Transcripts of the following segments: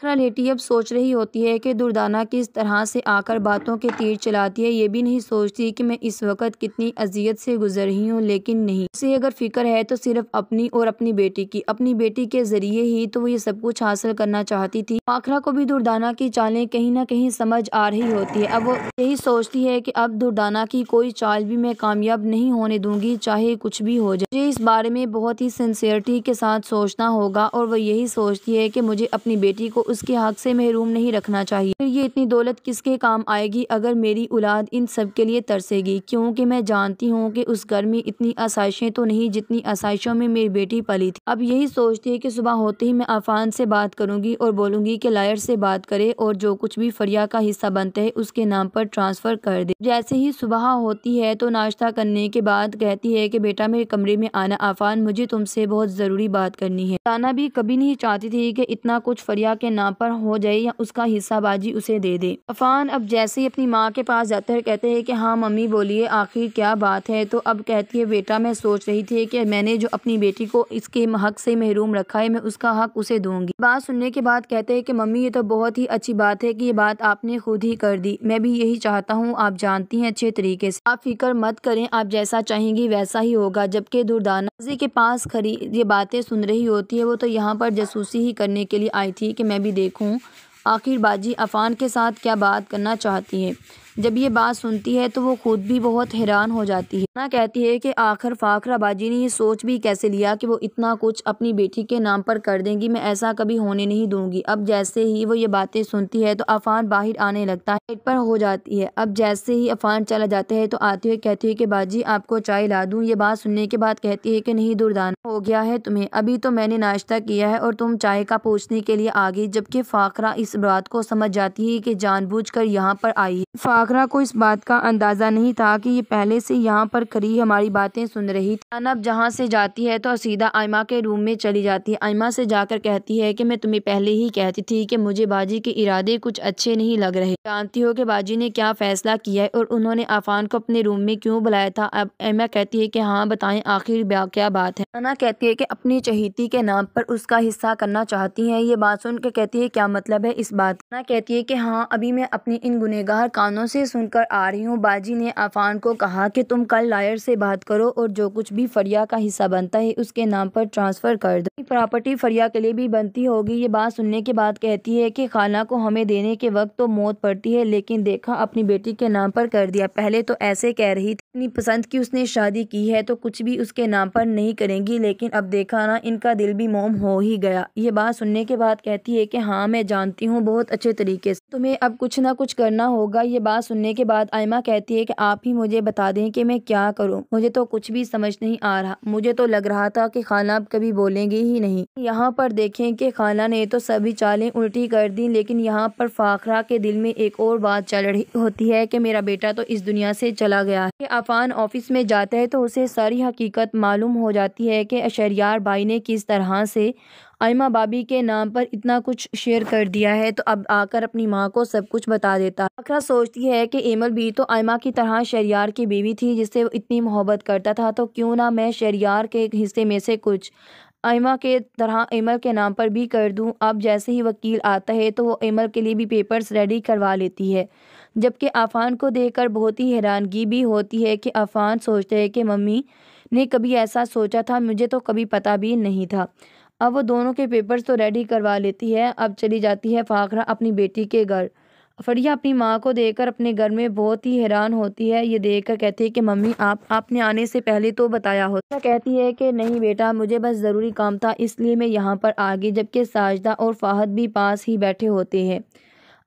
अखरा लेटी अब सोच रही होती है कि दुर्दाना किस तरह से आकर बातों के तीर चलाती है ये भी नहीं सोचती कि मैं इस वक्त कितनी अजियत से गुजर रही हूँ लेकिन नहीं उसे अगर फिक्र है तो सिर्फ अपनी और अपनी बेटी की अपनी बेटी के जरिए ही तो वो ये सब कुछ हासिल करना चाहती थी आखरा को भी दुर्दाना की चालें कहीं ना कहीं समझ आ रही होती है अब वो यही सोचती है की अब दुर्दाना की कोई चाल भी मैं कामयाब नहीं होने दूंगी चाहे कुछ भी हो जाए मुझे इस बारे में बहुत ही सिंसियरिटी के साथ सोचना होगा और वो यही सोचती है की मुझे अपनी बेटी को उसके हक से महरूम नहीं रखना चाहिए फिर ये इतनी दौलत किसके काम आएगी अगर मेरी औलाद इन सब के लिए तरसेगी क्योंकि मैं जानती हूँ कि उस घर में इतनी आसाइशें तो नहीं जितनी आसाइशों में मेरी बेटी पली थी अब यही सोचती है कि सुबह होते ही मैं आफान से बात करूँगी और बोलूँगी कि लायर से बात करे और जो कुछ भी फरिया का हिस्सा बनते है उसके नाम पर ट्रांसफ़र कर दे जैसे ही सुबह होती है तो नाश्ता करने के बाद कहती है कि बेटा मेरे कमरे में आना आफान मुझे तुमसे बहुत ज़रूरी बात करनी है ताना भी कभी नहीं चाहती थी कि इतना कुछ फरिया के बिना पर हो जाए या उसका हिस्साबाजी उसे दे दे अफान अब जैसे ही अपनी माँ के पास जाते है कहते हैं कि हाँ मम्मी बोलिए आखिर क्या बात है तो अब कहती है बेटा मैं सोच रही थी कि मैंने जो अपनी बेटी को इसके हक से महरूम रखा है मैं उसका हक उसे दूंगी बात सुनने के बाद कहते हैं की मम्मी ये तो बहुत ही अच्छी बात है की ये बात आपने खुद ही कर दी मैं भी यही चाहता हूँ आप जानती है अच्छे तरीके ऐसी आप फिक्र मत करें आप जैसा चाहेंगी वैसा ही होगा जबकि दुर्दानाजी के पास खरी ये बातें सुन रही होती है वो तो यहाँ पर जासूसी ही करने के लिए आई थी कि मैं भी भी देखूं आखिर बाजी अफान के साथ क्या बात करना चाहती है जब ये बात सुनती है तो वो खुद भी बहुत हैरान हो जाती है ना कहती है कि आखिर फाखराबाजी ने ये सोच भी कैसे लिया कि वो इतना कुछ अपनी बेटी के नाम पर कर देंगी मैं ऐसा कभी होने नहीं दूंगी अब जैसे ही वो ये बातें सुनती है तो अफान बाहर आने लगता है पर हो जाती है अब जैसे ही अफान चला जाता है तो आती हुए कहती है की बाजी आपको चाय ला दूँ ये बात सुनने के बाद कहती है की नहीं दुर्दाना हो गया है तुम्हें अभी तो मैंने नाश्ता किया है और तुम चाय का पूछने के लिए आ गई जबकि फाखरा इस बात को समझ जाती है की कि कर यहाँ पर आई है आगरा को इस बात का अंदाज़ा नहीं था कि ये पहले से यहाँ पर खड़ी हमारी बातें सुन रही थी अनब जहाँ से जाती है तो सीधा आयमा के रूम में चली जाती है आयमा से जाकर कहती है कि मैं तुम्हें पहले ही कहती थी कि मुझे बाजी के इरादे कुछ अच्छे नहीं लग रहे जानती हो कि बाजी ने क्या फैसला किया है और उन्होंने आफान को अपने रूम में क्यों बुलाया था अब आयमा कहती है कि हाँ बताएं आखिर क्या बात है अना कहती है कि अपनी चहेती के नाम पर उसका हिस्सा करना चाहती है ये बात सुन के कहती है क्या मतलब है इस बात अना कहती है कि हाँ अभी मैं अपने इन गुनेगार कानों से सुनकर आ रही हूँ बाजी ने आफान को कहा कि तुम कल लायर से बात करो और जो कुछ भी फरिया का हिस्सा बनता है उसके नाम पर ट्रांसफ़र कर दो प्रॉपर्टी फरिया के लिए भी बनती होगी ये बात सुनने के बाद कहती है कि खाना को हमें देने के वक्त तो मौत पड़ती है लेकिन देखा अपनी बेटी के नाम पर कर दिया पहले तो ऐसे कह रही थी अपनी पसंद की उसने शादी की है तो कुछ भी उसके नाम पर नहीं करेंगी लेकिन अब देखा ना इनका दिल भी मोम हो ही गया ये बात सुनने के बाद कहती है कि हाँ मैं जानती हूँ बहुत अच्छे तरीके से तुम्हें अब कुछ ना कुछ करना होगा ये बात बात सुनने के बाद आयमा कहती है कि आप ही मुझे बता दें कि मैं क्या करूं मुझे तो कुछ भी समझ नहीं आ रहा मुझे तो लग रहा था कि खाना अब कभी बोलेंगे ही नहीं यहाँ पर देखें कि खाना ने तो सभी चालें उल्टी कर दी लेकिन यहाँ पर फाखरा के दिल में एक और बात चल रही होती है कि मेरा बेटा तो इस दुनिया से चला गया है अफान ऑफिस में जाता है तो उसे सारी हकीकत मालूम हो जाती है कि अशरियार भाई ने किस तरह से आयमा बाबी के नाम पर इतना कुछ शेयर कर दिया है तो अब आकर अपनी माँ को सब कुछ बता देता अकरा सोचती है कि एमल भी तो आयमा की तरह शरियार की बीवी थी जिससे वो इतनी मोहब्बत करता था तो क्यों ना मैं शरियार के हिस्से में से कुछ आयमा के तरह एमल के नाम पर भी कर दूं अब जैसे ही वकील आता है तो वो एमल के लिए भी पेपर्स रेडी करवा लेती है जबकि आफान को देखकर बहुत ही हैरानगी भी होती है कि आफान सोचते हैं कि मम्मी ने कभी ऐसा सोचा था मुझे तो कभी पता भी नहीं था अब वो दोनों के पेपर्स तो रेडी करवा लेती है अब चली जाती है फ़ाखरा अपनी बेटी के घर फरिया अपनी माँ को देखकर अपने घर में बहुत ही हैरान होती है ये देखकर कहती है कि मम्मी आप आपने आने से पहले तो बताया होता तो कहती है कि नहीं बेटा मुझे बस ज़रूरी काम था इसलिए मैं यहाँ पर आ गई जबकि साजदा और फाहद भी पास ही बैठे होते हैं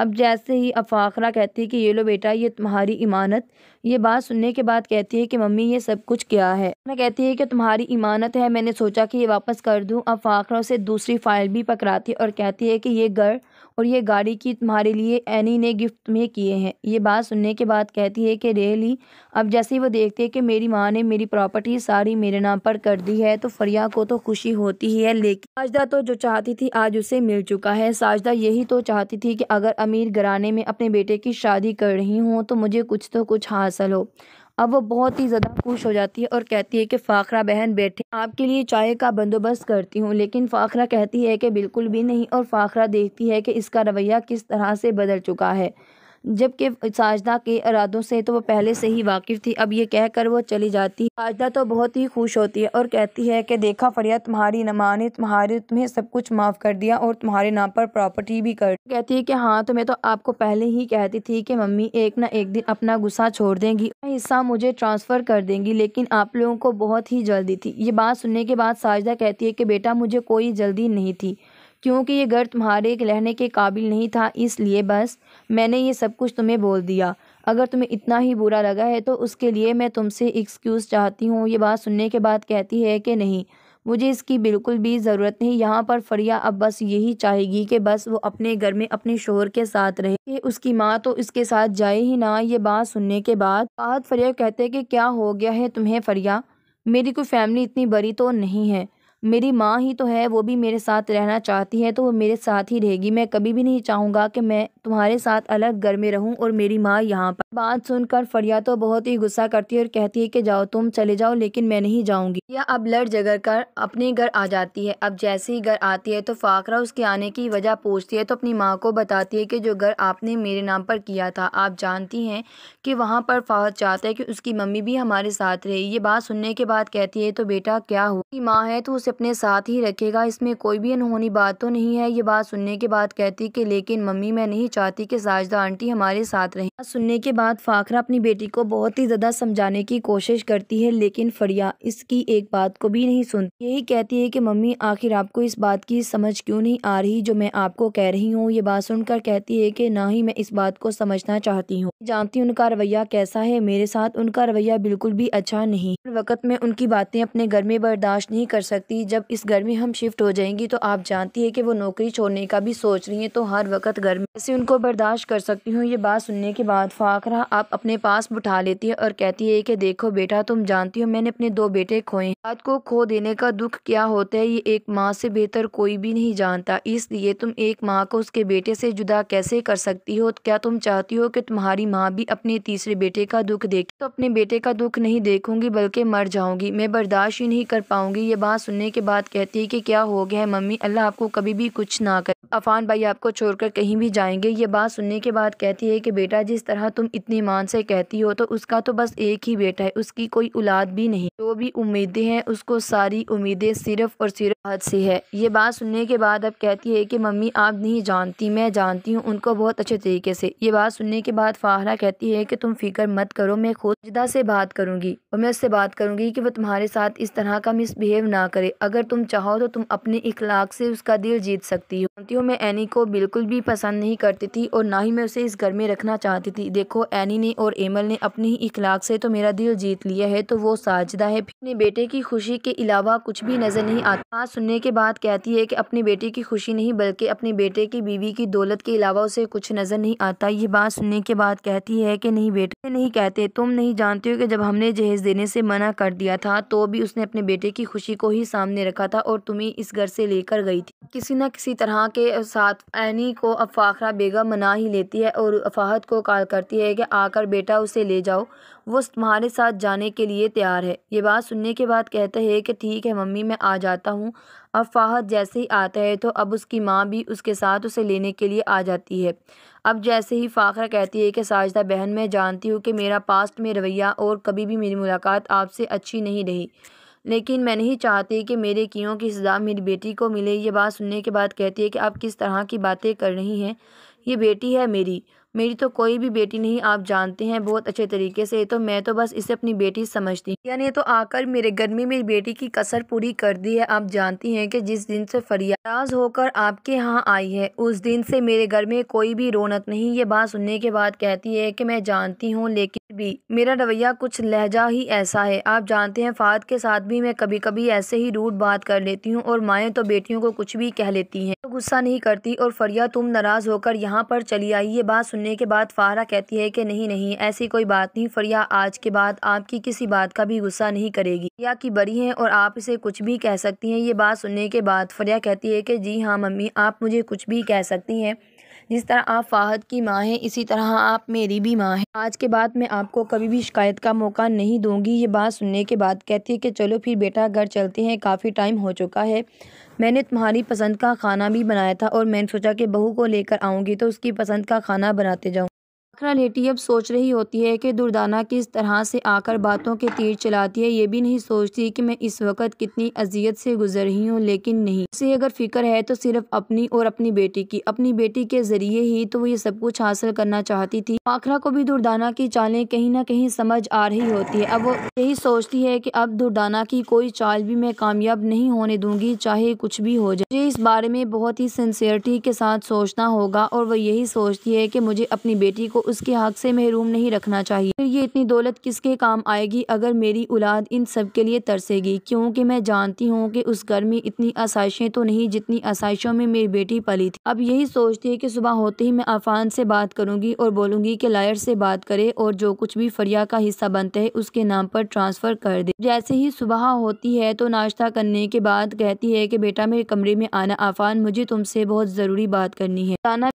अब जैसे ही अफाखरा कहती है कि ये लो बेटा ये तुम्हारी इमानत ये बात सुनने के बाद कहती है कि मम्मी ये सब कुछ क्या है मैं कहती है कि तुम्हारी इमानत है मैंने सोचा कि ये वापस कर दूं अब फाखरा से दूसरी फाइल भी पकड़ाती और कहती है कि ये घर और ये गाड़ी की तुम्हारे लिए एनी ने गिफ्ट तुम्हें किए हैं ये बात सुनने के बाद कहती है कि रेली अब जैसे ही वो देखती है कि मेरी माँ ने मेरी प्रॉपर्टी सारी मेरे नाम पर कर दी है तो फरिया को तो खुशी होती ही है लेकिन साजदा तो जो चाहती थी आज उसे मिल चुका है साजदा यही तो चाहती थी कि अगर अमीर घराने में अपने बेटे की शादी कर रही हूँ तो मुझे कुछ तो कुछ हास हासिल हो अब वो बहुत ही ज़्यादा खुश हो जाती है और कहती है कि फ़ाखरा बहन बैठे आपके लिए चाय का बंदोबस्त करती हूँ लेकिन फ़ाखरा कहती है कि बिल्कुल भी नहीं और फ़ाखरा देखती है कि इसका रवैया किस तरह से बदल चुका है जबकि साजदा के इरादों से तो वो पहले से ही वाकिफ थी अब ये कहकर वो चली जाती साजदा तो बहुत ही खुश होती है और कहती है कि देखा फरिया तुम्हारी नमाने तुम्हारे तुम्हें सब कुछ माफ़ कर दिया और तुम्हारे नाम पर प्रॉपर्टी भी कर कहती है कि हाँ तो मैं तो आपको पहले ही कहती थी कि मम्मी एक ना एक दिन अपना गुस्सा छोड़ देंगी हिस्सा मुझे ट्रांसफ़र कर देंगी लेकिन आप लोगों को बहुत ही जल्दी थी ये बात सुनने के बाद साजदा कहती है कि बेटा मुझे कोई जल्दी नहीं थी क्योंकि ये घर तुम्हारे रहने के काबिल नहीं था इसलिए बस मैंने ये सब कुछ तुम्हें बोल दिया अगर तुम्हें इतना ही बुरा लगा है तो उसके लिए मैं तुमसे एक्सक्यूज़ चाहती हूँ ये बात सुनने के बाद कहती है कि नहीं मुझे इसकी बिल्कुल भी ज़रूरत नहीं यहाँ पर फरिया अब बस यही चाहेगी कि बस वो अपने घर में अपने शोर के साथ रहे कि उसकी माँ तो इसके साथ जाए ही ना ये बात सुनने के बाद बाद फरिया कहते हैं कि क्या हो गया है तुम्हें फरिया मेरी कोई फैमिली इतनी बड़ी तो नहीं है मेरी माँ ही तो है वो भी मेरे साथ रहना चाहती है तो वो मेरे साथ ही रहेगी मैं कभी भी नहीं चाहूँगा कि मैं तुम्हारे साथ अलग घर में रहूँ और मेरी माँ यहाँ पर बात सुनकर फरिया तो बहुत ही गुस्सा करती है और कहती है कि जाओ तुम चले जाओ लेकिन मैं नहीं जाऊँगी यह अब लड़ जगड़ कर अपने घर आ जाती है अब जैसे ही घर आती है तो फाकरा उसके आने की वजह पूछती है तो अपनी माँ को बताती है कि जो घर आपने मेरे नाम पर किया था आप जानती हैं कि वहाँ पर फाहद चाहता है कि उसकी मम्मी भी हमारे साथ रहे ये बात सुनने के बाद कहती है तो बेटा क्या हुआ माँ है तो उसे अपने साथ ही रखेगा इसमें कोई भी अनहोनी बात तो नहीं है ये बात सुनने के बाद कहती कि लेकिन मम्मी मैं नहीं चाहती कि साजदा आंटी हमारे साथ रहे सुनने के बाद फाखरा अपनी बेटी को बहुत ही ज़्यादा समझाने की कोशिश करती है लेकिन फरिया इसकी एक बात को भी नहीं सुनती यही कहती है की मम्मी आखिर आपको इस बात की समझ क्यूँ नहीं आ रही जो मैं आपको कह रही हूँ ये बात सुनकर कहती है की ना ही मैं इस बात को समझना चाहती हूँ जानती हूँ उनका रवैया कैसा है मेरे साथ उनका रवैया बिल्कुल भी अच्छा नहीं वक्त में उनकी बातें अपने घर में बर्दाश्त नहीं कर सकती भी जब इस घर में हम शिफ्ट हो जाएंगी तो आप जानती है कि वो नौकरी छोड़ने का भी सोच रही हैं तो हर वक्त घर में ऐसे उनको बर्दाश्त कर सकती हूँ ये बात सुनने के बाद फाकरा आप अपने पास बुठा लेती है और कहती है कि देखो बेटा तुम जानती हो मैंने अपने दो बेटे खोए हाथ को खो देने का दुख क्या होता है ये एक माँ से बेहतर कोई भी नहीं जानता इसलिए तुम एक माँ को उसके बेटे से जुदा कैसे कर सकती हो क्या तुम चाहती हो कि तुम्हारी माँ भी अपने तीसरे बेटे का दुख देखे तो अपने बेटे का दुख नहीं देखूंगी बल्कि मर जाऊंगी मैं बर्दाश्त ही नहीं कर पाऊंगी ये बात सुनने होने के बाद कहती है कि क्या हो गया है मम्मी अल्लाह आपको कभी भी कुछ ना करे अफान भाई आपको छोड़कर कहीं भी जाएंगे ये बात सुनने के बाद कहती है कि बेटा जिस तरह तुम इतनी मान से कहती हो तो उसका तो बस एक ही बेटा है उसकी कोई औलाद भी नहीं जो भी उम्मीदें हैं उसको सारी उम्मीदें सिर्फ और सिर्फ हद से है ये बात सुनने के बाद अब कहती है कि मम्मी आप नहीं जानती मैं जानती हूँ उनको बहुत अच्छे तरीके से ये बात सुनने के बाद फाहरा कहती है कि तुम फिक्र मत करो मैं खुद जिदा से बात करूँगी और मैं उससे बात करूँगी कि वो तुम्हारे साथ इस तरह का मिसबिहेव ना करे अगर तुम चाहो तो तुम अपने इखलाक से उसका दिल जीत सकती हो जानती हूँ मैं एनी को बिल्कुल भी पसंद नहीं करती थी और ना ही मैं उसे इस घर में रखना चाहती थी देखो एनी ने और एमल ने अपने ही इखलाक से तो मेरा दिल जीत लिया है तो वो साजदा है अपने बेटे की खुशी के अलावा कुछ भी नजर नहीं आता हाँ, सुनने के बाद कहती है कि अपनी बेटी की खुशी नहीं बल्कि अपने बेटे की बीवी की दौलत के अलावा उसे कुछ नज़र नहीं आता ये बात सुनने के बाद कहती है कि नहीं बेटे नहीं कहते तुम नहीं जानते हो कि जब हमने जहेज देने से मना कर दिया था तो भी उसने अपने बेटे की खुशी को ही सामने रखा था और तुम्हें इस घर से लेकर गई थी किसी न किसी तरह के साथ ऐनी को अफाखरा बेगम मना ही लेती है और अफाहत को कॉल करती है कि आकर बेटा उसे ले जाओ वो तुम्हारे साथ जाने के लिए तैयार है ये बात सुनने के बाद कहते हैं कि ठीक है मम्मी मैं आ जाता हूँ अब फाहद जैसे ही आता है तो अब उसकी माँ भी उसके साथ उसे लेने के लिए आ जाती है अब जैसे ही फ़ाखरा कहती है कि साजदा बहन मैं जानती हूँ कि मेरा पास्ट में रवैया और कभी भी मेरी मुलाकात आपसे अच्छी नहीं रही लेकिन मैं नहीं चाहती कि मेरे कीयों की सज़ा मेरी बेटी को मिले ये बात सुनने के बाद कहती है कि आप किस तरह की बातें कर रही हैं ये बेटी है मेरी मेरी तो कोई भी बेटी नहीं आप जानते हैं बहुत अच्छे तरीके से तो मैं तो बस इसे अपनी बेटी समझती हूँ यानी तो आकर मेरे घर में मेरी बेटी की कसर पूरी कर दी है आप जानती हैं कि जिस दिन से फरियाज होकर आपके यहाँ आई है उस दिन से मेरे घर में कोई भी रौनक नहीं ये बात सुनने के बाद कहती है कि मैं जानती हूँ लेकिन भी मेरा रवैया कुछ लहजा ही ऐसा है आप जानते हैं फ़ाद के साथ भी मैं कभी कभी ऐसे ही रूट बात कर लेती हूँ और माएँ तो बेटियों को कुछ भी कह लेती हैं तो गुस्सा नहीं करती और फरिया तुम नाराज़ होकर यहाँ पर चली आई ये बात सुनने के बाद फारा कहती है कि नहीं नहीं ऐसी कोई बात नहीं फरिया आज के बाद आपकी किसी बात का भी गुस्सा नहीं करेगी फरिया की बड़ी है और आप इसे कुछ भी कह सकती हैं ये बात सुनने के बाद फरिया कहती है कि जी हाँ मम्मी आप मुझे कुछ भी कह सकती हैं जिस तरह आप फ़ाहद की माँ हैं इसी तरह आप मेरी भी माँ हैं आज के बाद मैं आपको कभी भी शिकायत का मौका नहीं दूंगी ये बात सुनने के बाद कहती है कि चलो फिर बेटा घर चलते हैं काफ़ी टाइम हो चुका है मैंने तुम्हारी पसंद का खाना भी बनाया था और मैंने सोचा कि बहू को लेकर आऊँगी तो उसकी पसंद का खाना बनाते जाऊँ अकरा लेटी अब सोच रही होती है कि दुर्दाना किस तरह से आकर बातों के तीर चलाती है ये भी नहीं सोचती कि मैं इस वक्त कितनी अजियत से गुजर रही हूँ लेकिन नहीं उसे अगर फिक्र है तो सिर्फ अपनी और अपनी बेटी की अपनी बेटी के जरिए ही तो वो ये सब कुछ हासिल करना चाहती थी आखरा को भी दुर्दाना की चालें कहीं ना कहीं समझ आ रही होती है अब वो यही सोचती है की अब दुर्दाना की कोई चाल भी मैं कामयाब नहीं होने दूंगी चाहे कुछ भी हो जाए मुझे इस बारे में बहुत ही सिंसियरिटी के साथ सोचना होगा और वो यही सोचती है की मुझे अपनी बेटी को उसके हक से महरूम नहीं रखना चाहिए फिर ये इतनी दौलत किसके काम आएगी अगर मेरी औलाद इन सब के लिए तरसेगी क्योंकि मैं जानती हूँ कि उस घर में इतनी आसाइशें तो नहीं जितनी आसाइशों में मेरी बेटी पली थी अब यही सोचती है कि सुबह होते ही मैं आफान से बात करूँगी और बोलूँगी कि लायर से बात करे और जो कुछ भी फरिया का हिस्सा बनते है उसके नाम पर ट्रांसफ़र कर दे जैसे ही सुबह होती है तो नाश्ता करने के बाद कहती है कि बेटा मेरे कमरे में आना आफान मुझे तुमसे बहुत ज़रूरी बात करनी है ताना